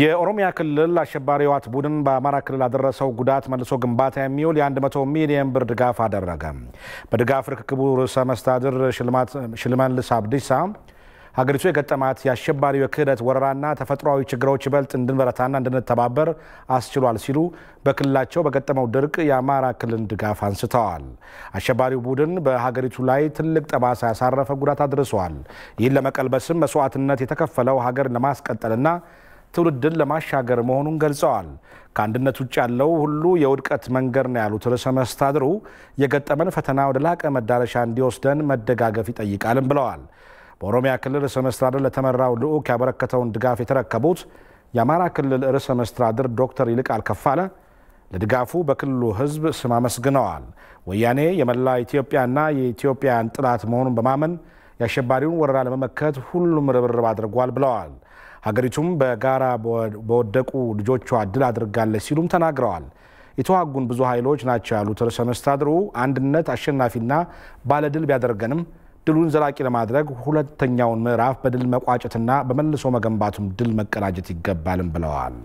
የኦሮሚያ ክልል አሸባሪ ህወሓት ቡድን በአማራ ክልል አደረሰው ጉዳት መልሶ ግንባታ የሚውል የ100 ሚሊዮን ብር ድጋፍ አደረገ። በድጋፍ ርክክቡ ርዕሰ መስተዳድር ሽመልስ አብዲሳ ሀገሪቱ የገጠማት የአሸባሪው የክህደት ወረራና ተፈጥሯዊ ችግሮች ይበልጥ እንድንበረታና እንድንተባበር አስችሏል ሲሉ በክልላቸው በገጠመው ድርቅ የአማራ ክልል ድጋፍ አንስተዋል። አሸባሪው ቡድን በሀገሪቱ ላይ ትልቅ ጠባሳ ያሳረፈ ጉዳት አድርሷል። ይህን ለመቀልበስም መስዋዕትነት የተከፈለው ሀገር ለማስቀጠልና ትውልድን ለማሻገር መሆኑን ገልጸዋል። ከአንድነት ውጭ ያለው ሁሉ የውድቀት መንገድ ነው ያሉት ርዕሰ መስተዳድሩ የገጠመን ፈተና ወደ ላቀ መዳረሻ እንዲወስደን መደጋገፍ ይጠይቃልም ብለዋል። በኦሮሚያ ክልል ርዕሰ መስተዳድር ለተመራው ልዑክ ያበረከተውን ድጋፍ የተረከቡት የአማራ ክልል ርዕሰ መስተዳድር ዶክተር ይልቃል ከፋለ ለድጋፉ በክልሉ ሕዝብ ስም አመስግነዋል። ወያኔ የመላ ኢትዮጵያና የኢትዮጵያን ጥላት መሆኑን በማመን የአሸባሪውን ወረራ ለመመከት ሁሉም ርብርብ አድርጓል ብለዋል። ሀገሪቱም በጋራ በወደቁ ልጆቿ ድል አድርጋለች ሲሉም ተናግረዋል። የተዋጉን ብዙ ኃይሎች ናቸው ያሉት ርዕሰ መስተዳድሩ አንድነት አሸናፊና ባለድል ቢያደርገንም ድሉን ዘላቂ ለማድረግ ሁለተኛውን ምዕራፍ በድል መቋጨትና በመልሶ መገንባቱም ድል መቀናጀት ይገባልም ብለዋል።